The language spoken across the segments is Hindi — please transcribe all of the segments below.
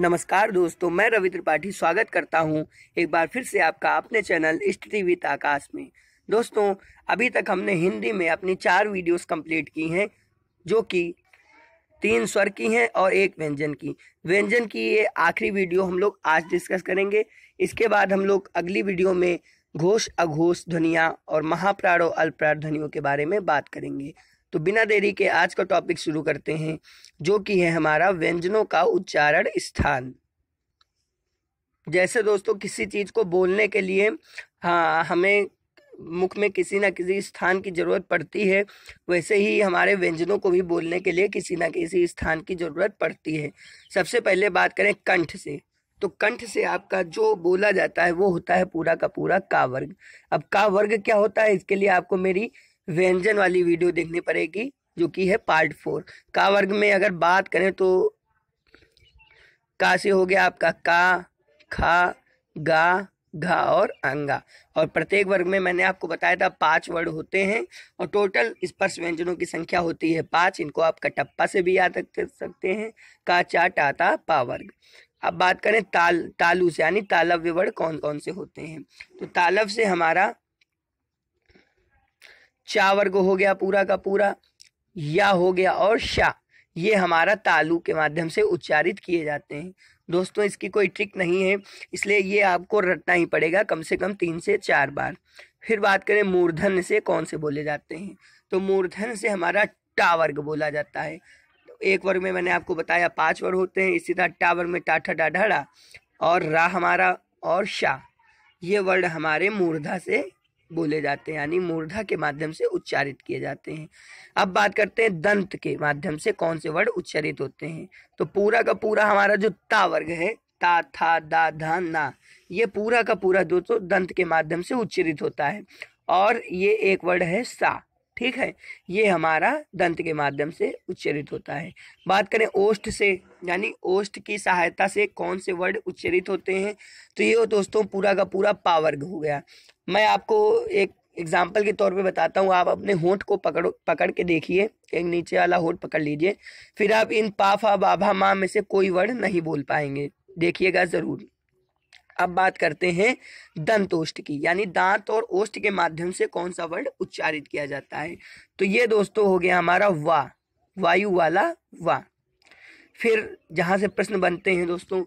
नमस्कार दोस्तों मैं रवि त्रिपाठी स्वागत करता हूं एक बार फिर से आपका अपने चैनल इष्ट टीवी आकाश में दोस्तों अभी तक हमने हिंदी में अपनी चार वीडियोस कंप्लीट की हैं जो कि तीन स्वर की हैं और एक व्यंजन की व्यंजन की ये आखिरी वीडियो हम लोग आज डिस्कस करेंगे इसके बाद हम लोग अगली वीडियो में घोष अघोष ध्वनिया और महाप्राण और ध्वनियों के बारे में बात करेंगे तो बिना देरी के आज का टॉपिक शुरू करते हैं जो कि है हमारा व्यंजनों का उच्चारण स्थान जैसे दोस्तों किसी चीज़ को बोलने के लिए हाँ हमें मुख में किसी ना किसी स्थान की ज़रूरत पड़ती है वैसे ही हमारे व्यंजनों को भी बोलने के लिए किसी ना किसी स्थान की ज़रूरत पड़ती है सबसे पहले बात करें कंठ से तो कंठ से आपका जो बोला जाता है वो होता है पूरा का पूरा का वर्ग अब का वर्ग क्या होता है इसके लिए आपको मेरी व्यंजन वाली वीडियो देखनी पड़ेगी जो कि है पार्ट फोर का वर्ग में अगर बात करें तो का से हो गया आपका का खा गा घा और अंगा और प्रत्येक वर्ग में मैंने आपको बताया था पांच वर्ड होते हैं और टोटल स्पर्श व्यंजनों की संख्या होती है पांच इनको आप कटप्पा से भी याद कर सकते हैं का चा टाता पा वर्ग अब बात करें ताल तालू से यानी तालव्य वर्ड कौन कौन से होते हैं तो तालव से हमारा चा वर्ग हो गया पूरा का पूरा या हो गया और शाह ये हमारा तालु के माध्यम से उच्चारित किए जाते हैं दोस्तों इसकी कोई ट्रिक नहीं है इसलिए ये आपको रटना ही पड़ेगा कम से कम तीन से चार बार फिर बात करें मूर्धन से कौन से बोले जाते हैं तो मूर्धन से हमारा टा वर्ग बोला जाता है तो एक वर्ग में मैंने आपको बताया पाँच वर्ग होते हैं इसी तरह टा वर्ग में टाठा डाढ़ा और रा हमारा और शाह ये वर्ड हमारे मूर्धा से बोले जाते हैं यानी मूर्धा के माध्यम से उच्चारित किए जाते हैं अब बात करते हैं दंत के माध्यम से कौन से वर्ड उच्चारित होते हैं तो पूरा का पूरा हमारा जो ता वर्ग है ता था दा धा ना ये पूरा का पूरा दोस्तों दंत के माध्यम से उच्चारित होता है और ये एक वर्ड है सा ठीक है ये हमारा दंत के माध्यम से उच्चारित होता है बात करें ओष्ठ से यानी ओष्ठ की सहायता से कौन से वर्ड उच्चारित होते हैं तो ये दोस्तों पूरा का पूरा पावर्ग हो गया मैं आपको एक एग्जाम्पल के तौर पे बताता हूँ आप अपने होंठ को पकड़ो पकड़ के देखिए एक नीचे वाला होंठ पकड़ लीजिए फिर आप इन पाफा बाभा माँ में से कोई वर्ड नहीं बोल पाएंगे देखिएगा ज़रूर अब बात करते हैं दंत ओष्ठ की यानी दांत और ओष्ठ के माध्यम से कौन सा वर्ड उच्चारित किया जाता है तो ये दोस्तों हो गया हमारा वा वायु वाला वा फिर जहाँ से प्रश्न बनते हैं दोस्तों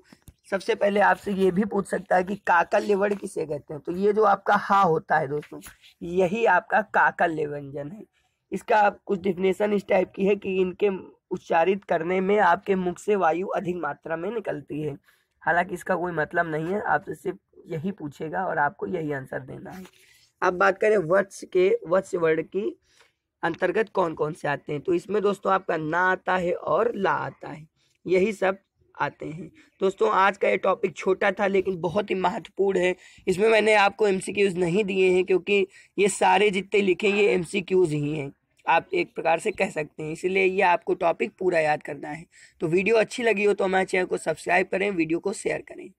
सबसे पहले आपसे ये भी पूछ सकता है कि काकल लेवण किसे कहते हैं तो ये जो आपका हा होता है दोस्तों यही आपका काकल लेवंजन है इसका आप कुछ डिफिनेशन इस टाइप की है कि इनके उच्चारित करने में आपके मुख से वायु अधिक मात्रा में निकलती है हालांकि इसका कोई मतलब नहीं है आपसे तो सिर्फ यही पूछेगा और आपको यही आंसर देना है अब बात करें वत्स के वत्स वर्ड की अंतर्गत कौन कौन से आते हैं तो इसमें दोस्तों आपका ना आता है और ला आता है यही सब आते हैं दोस्तों आज का ये टॉपिक छोटा था लेकिन बहुत ही महत्वपूर्ण है इसमें मैंने आपको एम नहीं दिए हैं क्योंकि ये सारे जितने लिखे ये एम ही हैं आप एक प्रकार से कह सकते हैं इसलिए ये आपको टॉपिक पूरा याद करना है तो वीडियो अच्छी लगी हो तो हमारे चैनल को सब्सक्राइब करें वीडियो को शेयर करें